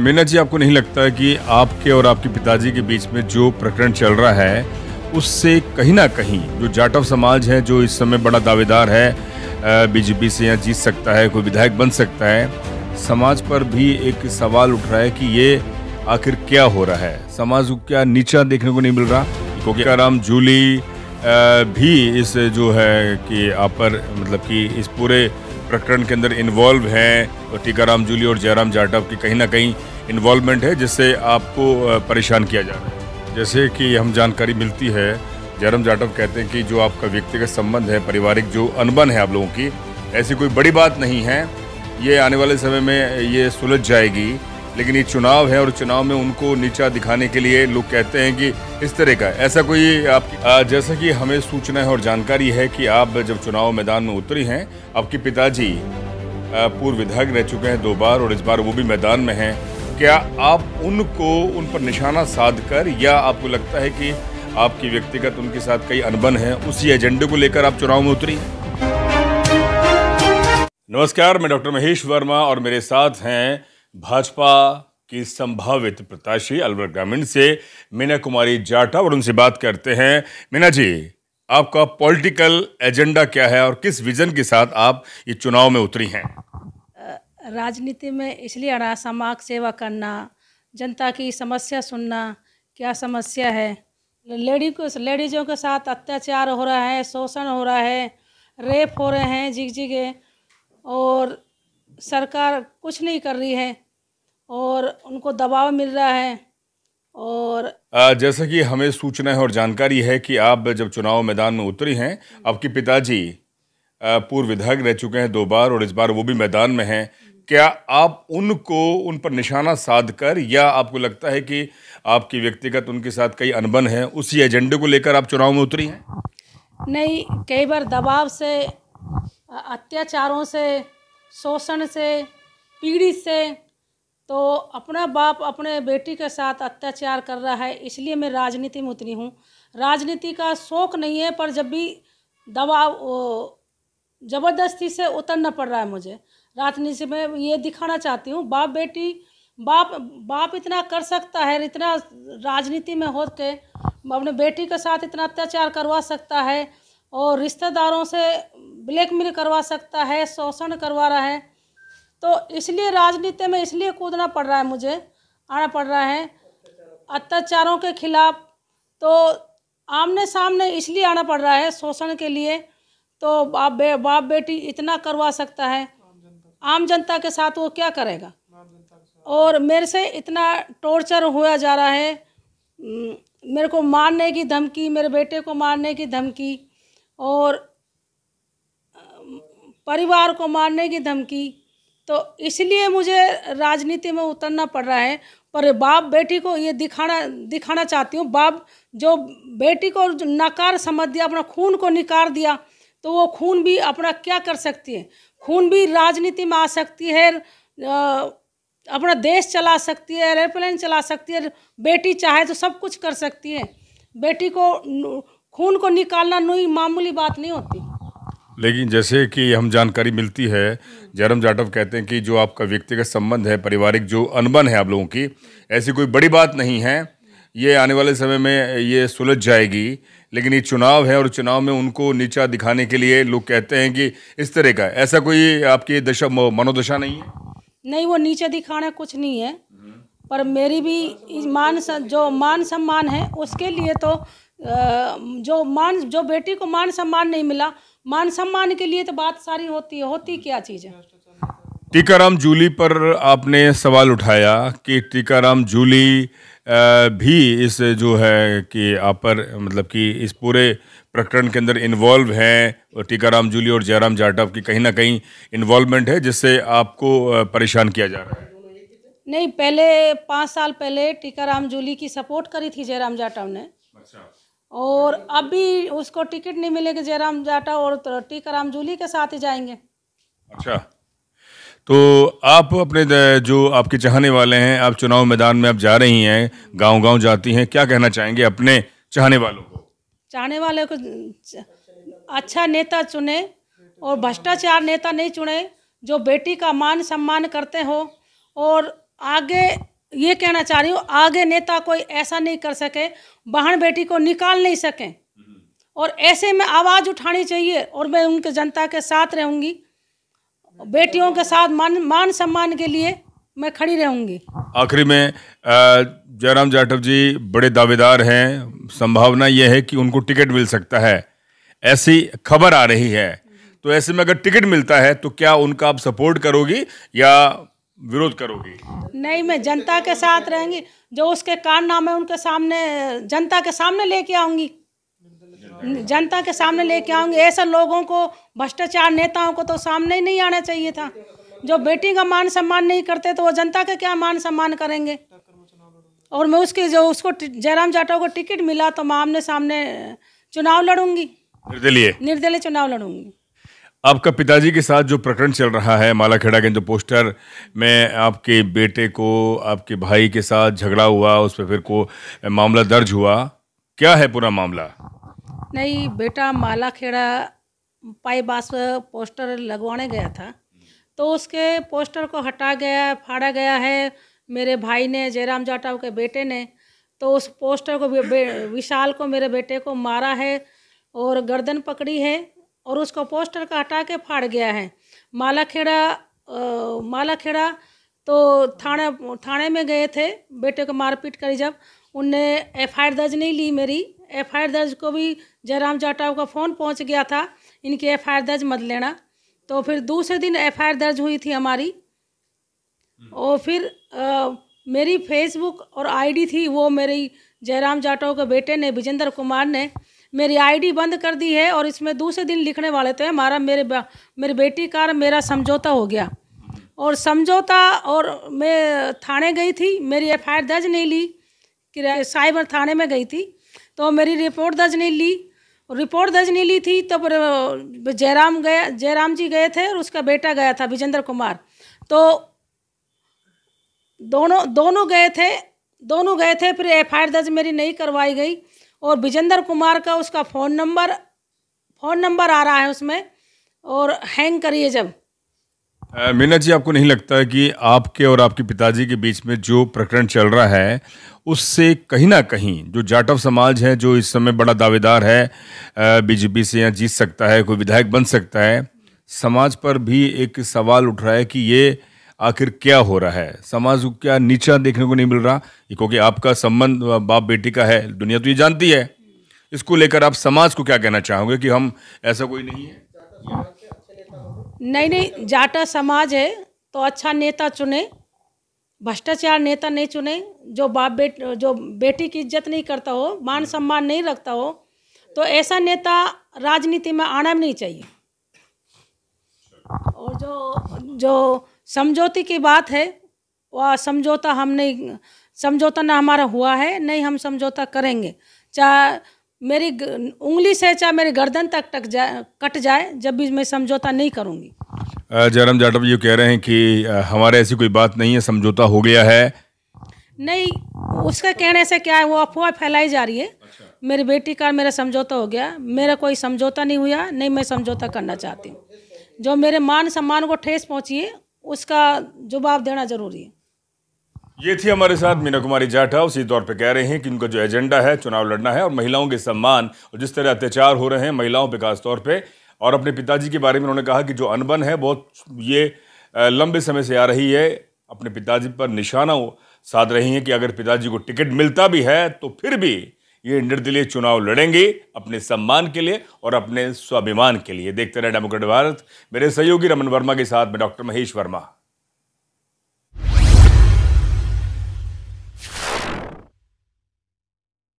मीना जी आपको नहीं लगता कि आपके और आपके पिताजी के बीच में जो प्रकरण चल रहा है उससे कहीं ना कहीं जो जाटव समाज है जो इस समय बड़ा दावेदार है बीजेपी से यहाँ जीत सकता है कोई विधायक बन सकता है समाज पर भी एक सवाल उठ रहा है कि ये आखिर क्या हो रहा है समाज को क्या नीचा देखने को नहीं मिल रहा क्योंकि राम जूली भी इस जो है कि आप पर मतलब कि इस पूरे प्रकरण के अंदर इन्वॉल्व हैं टीकाराम जूली और जयराम जाटव की कहीं ना कहीं इन्वॉल्वमेंट है जिससे आपको परेशान किया जा रहा है जैसे कि हम जानकारी मिलती है जयराम जाटव कहते हैं कि जो आपका व्यक्तिगत संबंध है पारिवारिक जो अनबन है आप लोगों की ऐसी कोई बड़ी बात नहीं है ये आने वाले समय में ये सुलझ जाएगी लेकिन ये चुनाव है और चुनाव में उनको नीचा दिखाने के लिए लोग कहते हैं कि इस तरह का ऐसा कोई आप जैसा कि हमें सूचना है और जानकारी है कि आप जब चुनाव मैदान में उतरी हैं आपके पिताजी पूर्व विधायक रह चुके हैं दो बार और इस बार वो भी मैदान में हैं क्या आप उनको उन पर निशाना साध कर या आपको लगता है कि आपकी व्यक्तिगत उनके साथ कई अनबन है उसी एजेंडे को लेकर आप चुनाव में उतरी नमस्कार मैं डॉक्टर महेश वर्मा और मेरे साथ हैं भाजपा की संभावित प्रत्याशी अलवर ग्रामीण से मीना कुमारी जाटा और उनसे बात करते हैं मीना जी आपका पॉलिटिकल एजेंडा क्या है और किस विजन के साथ आप ये चुनाव में उतरी हैं राजनीति में इसलिए आना समाज सेवा करना जनता की समस्या सुनना क्या समस्या है लेडी को लेडीजों के साथ अत्याचार हो रहा है शोषण हो रहा है रेप हो रहे हैं जिग जिगे और सरकार कुछ नहीं कर रही है और उनको दबाव मिल रहा है और जैसा कि हमें सूचना है और जानकारी है कि आप जब चुनाव मैदान में उतरी हैं आपके पिताजी पूर्व विधायक रह चुके हैं दो बार और इस बार वो भी मैदान में हैं क्या आप उनको उन पर निशाना साध कर या आपको लगता है कि आपकी व्यक्तिगत उनके साथ कई अनबन है उसी एजेंडे को लेकर आप चुनाव में उतरी हैं नहीं कई बार दबाव से अत्याचारों से शोषण से पीड़ित से तो अपना बाप अपने बेटी के साथ अत्याचार कर रहा है इसलिए मैं राजनीति में उतरी हूँ राजनीति का शौक नहीं है पर जब भी दबाव ज़बरदस्ती से उतरना पड़ रहा है मुझे राजनीति से मैं ये दिखाना चाहती हूँ बाप बेटी बाप बाप इतना कर सकता है इतना राजनीति में हो के अपने बेटी के साथ इतना अत्याचार करवा सकता है और रिश्तेदारों से ब्लैकमेल करवा सकता है शोषण करवा रहा है तो इसलिए राजनीति में इसलिए कूदना पड़ रहा है मुझे आना पड़ रहा है अत्याचारों के खिलाफ तो आमने सामने इसलिए आना पड़ रहा है शोषण के लिए तो बाप बे, बाप बेटी इतना करवा सकता है आम जनता के साथ वो क्या करेगा और मेरे से इतना टॉर्चर हुआ जा रहा है मेरे को मारने की धमकी मेरे बेटे को मारने की धमकी और परिवार को मारने की धमकी तो इसलिए मुझे राजनीति में उतरना पड़ रहा है पर बाप बेटी को ये दिखाना दिखाना चाहती हूँ बाप जो बेटी को नकार समझ दिया अपना खून को निकार दिया तो वो खून भी अपना क्या कर सकती है खून भी राजनीति में आ सकती है अपना देश चला सकती है एयरप्लेन चला सकती है बेटी चाहे तो सब कुछ कर सकती है बेटी को खून को निकालना नई मामूली बात नहीं होती लेकिन जैसे कि हम जानकारी मिलती है जयराम जाटव कहते हैं कि जो आपका व्यक्तिगत संबंध है पारिवारिक जो अनबन है आप लोगों की ऐसी कोई बड़ी बात नहीं है ये आने वाले समय में ये सुलझ जाएगी लेकिन ये चुनाव है और चुनाव में उनको नीचा दिखाने के लिए लोग कहते हैं कि इस तरह का ऐसा कोई आपकी दशा मनोदशा नहीं है नहीं वो नीचे दिखाना कुछ नहीं है पर मेरी भी मान जो मान सम्मान है उसके लिए तो जो मान जो बेटी को मान सम्मान नहीं मिला मान सम्मान के लिए तो बात सारी होती है होती क्या चीज़ है टीकाराम जूली पर आपने सवाल उठाया कि टीकाराम जूली भी इस जो है कि आप पर मतलब कि इस पूरे प्रकरण के अंदर इन्वॉल्व हैं टीकाराम जूली और जयराम जाटव की कहीं ना कहीं इन्वॉल्वमेंट है जिससे आपको परेशान किया जा रहा है नहीं पहले पाँच साल पहले टीकाराम जूली की सपोर्ट करी थी जयराम जाटव ने अच्छा और अभी उसको टिकट नहीं मिलेगी जयराम जाटा और राम जूली के साथ ही जाएंगे अच्छा तो आप अपने जो आपके चाहने वाले हैं आप चुनाव मैदान में आप जा रही हैं गांव गांव जाती हैं क्या कहना चाहेंगे अपने चाहने वालों को चाहने वाले को अच्छा नेता चुने और भ्रष्टाचार नेता नहीं चुने जो बेटी का मान सम्मान करते हो और आगे ये कहना चाह रही हूँ आगे नेता कोई ऐसा नहीं कर सके बहन बेटी को निकाल नहीं सकें और ऐसे में आवाज़ उठानी चाहिए और मैं उनके जनता के साथ रहूँगी बेटियों के साथ मान मान सम्मान के लिए मैं खड़ी रहूँगी आखिरी में जयराम जाटव जी बड़े दावेदार हैं संभावना यह है कि उनको टिकट मिल सकता है ऐसी खबर आ रही है तो ऐसे में अगर टिकट मिलता है तो क्या उनका आप सपोर्ट करोगी या विरोध करोगी नहीं मैं जनता के साथ रहेंगी जो उसके कारनामे उनके सामने जनता के सामने लेके आऊंगी जनता के सामने लेके आऊंगी ऐसे लोगों को भ्रष्टाचार नेताओं को तो सामने ही नहीं आना चाहिए था जो बेटी का मान सम्मान नहीं करते तो वो जनता का क्या मान सम्मान करेंगे और मैं उसके जो उसको जयराम जाटव को टिकट मिला तो मैं आमने सामने चुनाव लड़ूंगी निर्दलीय निर्दलीय चुनाव लड़ूंगी आपका पिताजी के साथ जो प्रकरण चल रहा है मालाखेड़ा के जो पोस्टर में आपके बेटे को आपके भाई के साथ झगड़ा हुआ उस पर फिर को मामला दर्ज हुआ क्या है पूरा मामला नहीं बेटा मालाखेड़ा पाईबास पोस्टर लगवाने गया था तो उसके पोस्टर को हटा गया फाड़ा गया है मेरे भाई ने जयराम जाटाव के बेटे ने तो उस पोस्टर को विशाल को मेरे बेटे को मारा है और गर्दन पकड़ी है और उसका पोस्टर का हटा के फाड़ गया है मालाखेड़ा मालाखेड़ा तो थाने थाने में गए थे बेटे को मारपीट करी जब उनने एफ दर्ज नहीं ली मेरी एफ दर्ज को भी जयराम जाटाव का फ़ोन पहुंच गया था इनकी एफ दर्ज मत लेना तो फिर दूसरे दिन एफ दर्ज हुई थी हमारी हम्म। और फिर आ, मेरी फेसबुक और आईडी थी वो मेरी जयराम जाटाव के बेटे ने विजेंद्र कुमार ने मेरी आईडी बंद कर दी है और इसमें दूसरे दिन लिखने वाले थे हमारा मेरे मेरी बेटी का मेरा समझौता हो गया और समझौता और मैं थाने गई थी मेरी एफ आई दर्ज नहीं ली कि साइबर थाने में गई थी तो मेरी रिपोर्ट दर्ज नहीं ली रिपोर्ट दर्ज नहीं ली थी तो जयराम गया जयराम जी गए थे और उसका बेटा गया था विजेंद्र कुमार तो दोनों दोनों गए थे दोनों गए थे फिर एफ आई दर्ज मेरी नहीं करवाई गई और विजेंद्र कुमार का उसका फ़ोन नंबर फ़ोन नंबर आ रहा है उसमें और हैंग करिए जब मीना जी आपको नहीं लगता है कि आपके और आपके पिताजी के बीच में जो प्रकरण चल रहा है उससे कहीं ना कहीं जो जाटव समाज है जो इस समय बड़ा दावेदार है बीजेपी से यहाँ जीत सकता है कोई विधायक बन सकता है समाज पर भी एक सवाल उठ रहा है कि ये आखिर क्या हो रहा है समाज को क्या नीचा देखने को नहीं मिल रहा क्योंकि आपका संबंध बाप बेटी का है दुनिया तो ये जानती है इसको लेकर आप समाज को क्या कहना चाहोगे कि हम ऐसा कोई नहीं है नहीं नहीं जाटा समाज है तो अच्छा नेता चुने भ्रष्टाचार नेता नहीं चुने जो बाप बेट जो बेटी की इज्जत नहीं करता हो मान हम्म। सम्मान नहीं रखता हो तो ऐसा नेता राजनीति में आना भी नहीं चाहिए और जो जो समझौते की बात है वह समझौता हम नहीं समझौता ना हमारा हुआ है नहीं हम समझौता करेंगे चाहे मेरी उंगली से चाहे मेरी गर्दन तक टक जाए कट जाए जब भी मैं समझौता नहीं करूँगी जयराम जाटव ये कह रहे हैं कि हमारे ऐसी कोई बात नहीं है समझौता हो गया है नहीं उसके कहने से क्या है वो अफवाह फैलाई जा रही है अच्छा। मेरी बेटी का मेरा समझौता हो गया मेरा कोई समझौता नहीं हुआ नहीं मैं समझौता करना चाहती हूँ जो मेरे मान सम्मान को ठेस पहुँची है उसका जवाब देना जरूरी है ये थी हमारे साथ मीना कुमारी जाठा उसी तौर पे कह रहे हैं कि उनका जो एजेंडा है चुनाव लड़ना है और महिलाओं के सम्मान और जिस तरह अत्याचार हो रहे हैं महिलाओं पर खासतौर पर और अपने पिताजी के बारे में उन्होंने कहा कि जो अनबन है बहुत ये लंबे समय से आ रही है अपने पिताजी पर निशाना साध रही हैं कि अगर पिताजी को टिकट मिलता भी है तो फिर भी ये निर्दलीय चुनाव लड़ेंगे अपने सम्मान के लिए और अपने स्वाभिमान के लिए देखते रहे डेमोक्रेट भारत मेरे सहयोगी रमन वर्मा के साथ में डॉक्टर महेश वर्मा